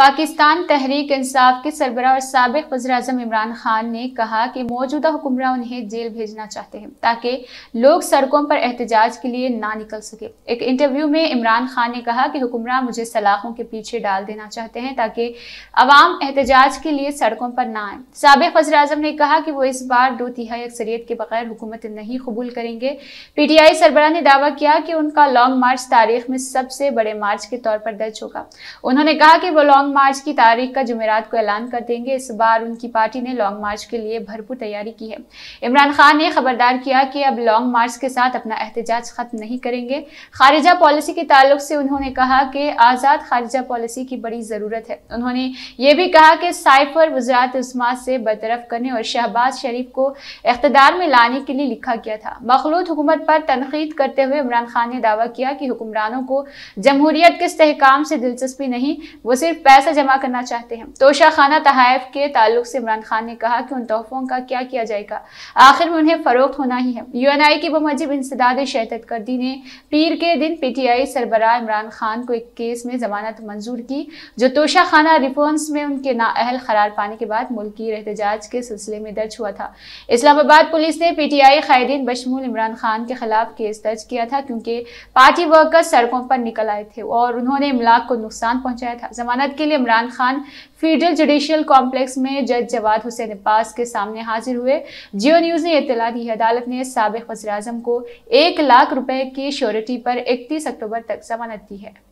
पाकिस्तान तहरीक इंसाफ के सरबरा और सबक वजर अजम इमरान खान ने कहा कि मौजूदा हुक्मरान उन्हें जेल भेजना चाहते हैं ताकि लोग सड़कों पर एहतजाज के लिए ना निकल सके एक इंटरव्यू में इमरान खान ने कहा कि हुक्मरान मुझे सलाखों के पीछे डाल देना चाहते हैं ताकि अवाम एहतजाज के लिए सड़कों पर ना आए सबक वजर अजम ने कहा कि वो इस बार दो तिहाई अक्सरियत के बगैर हुकूमत नहीं कबूल करेंगे पी टी आई सरबरा ने दावा किया कि उनका लॉन्ग मार्च तारीख में सबसे बड़े मार्च के तौर पर दर्ज होगा उन्होंने कहा कि वो लॉन्ग लॉन्ग मार्च की तारीख का जुमेरात को ऐलान कर देंगे इस बार उनकी पार्टी ने लॉन्ग मार्च के लिए भरपूर तैयारी की है इमरान खान ने खबरदार किया कि अब लॉन्ग मार्च के साथ अपना एहतजाज खत्म नहीं करेंगे खारिजा पॉलिसी के ताल्लुक से उन्होंने कहा कि आज़ाद खारिजा पॉलिसी की बड़ी ज़रूरत है उन्होंने ये भी कहा कि साइफर वजरात उस्मा से बरतरफ करने और शहबाज शरीफ को इकतदार में लाने के लिए लिखा गया था मखलूत हुकूमत पर तनकीद करते हुए इमरान खान ने दावा किया कि हुक्मरानों को जमहूरियत के इसकाम से दिलचस्पी नहीं वो सिर्फ पैसा जमा करना चाहते हैं तोशाखाना तहाइफ के ताल्लुक से इमरान खान ने कहा कि उन तोहफों का क्या किया जाएगा आखिर में उन्हें फरोख्त होना ही है यू एन आई की बमजिब इंसदाद शहत कर्दी ने पीर के दिन पी टी आई सरबरा इमरान खान को एक केस में जमानत मंजूर की जो तोशा खाना रिफॉर्म्स में उनके नाअहल करार पाने के बाद मुल्क एहतजाज के सिलसिले में दर्ज हुआ था इस्लामाबाद पुलिस ने पी टी आई कैदीन बशमूल इमरान खान के खिलाफ केस दर्ज किया था क्योंकि पार्टी वर्कर्स सड़कों पर निकल आए थे और उन्होंने इमलाक को नुकसान पहुंचाया था जमानत के लिए Imran Khan federal judicial complex में जज जवाद हुसैन अब्बास के सामने हाजिर हुए जियो न्यूज़ ने इतला दी अदालत ने सबक वजी को एक लाख रुपए की श्योरिटी पर इकतीस अक्टूबर तक जमानत दी है